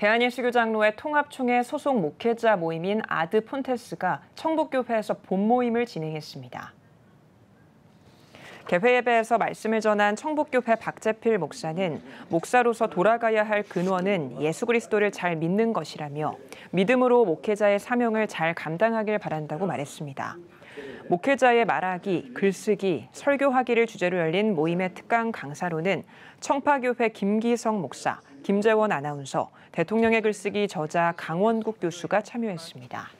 대한예수교장로의 통합총회 소속 목회자 모임인 아드 폰테스가 청북교회에서 본모임을 진행했습니다. 개회 예배에서 말씀을 전한 청북교회 박재필 목사는 목사로서 돌아가야 할 근원은 예수 그리스도를 잘 믿는 것이라며 믿음으로 목회자의 사명을 잘 감당하길 바란다고 말했습니다. 목회자의 말하기, 글쓰기, 설교하기를 주제로 열린 모임의 특강 강사로는 청파교회 김기성 목사, 김재원 아나운서, 대통령의 글쓰기 저자 강원국 교수가 참여했습니다.